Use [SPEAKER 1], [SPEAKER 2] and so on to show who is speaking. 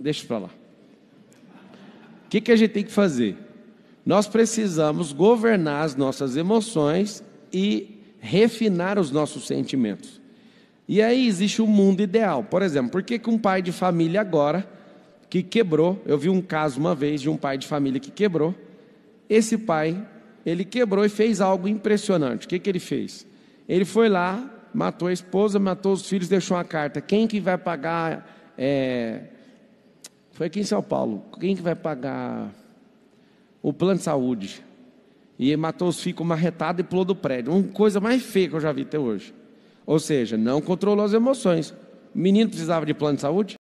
[SPEAKER 1] Deixa para lá. O que, que a gente tem que fazer? Nós precisamos governar as nossas emoções e refinar os nossos sentimentos. E aí existe o um mundo ideal. Por exemplo, por que, que um pai de família agora que quebrou, eu vi um caso uma vez de um pai de família que quebrou, esse pai, ele quebrou e fez algo impressionante. O que, que ele fez? Ele foi lá, matou a esposa, matou os filhos, deixou uma carta. Quem que vai pagar é, foi aqui em São Paulo. Quem que vai pagar o plano de saúde? E matou os filhos com marretada e pulou do prédio. Uma coisa mais feia que eu já vi até hoje. Ou seja, não controlou as emoções. O menino precisava de plano de saúde?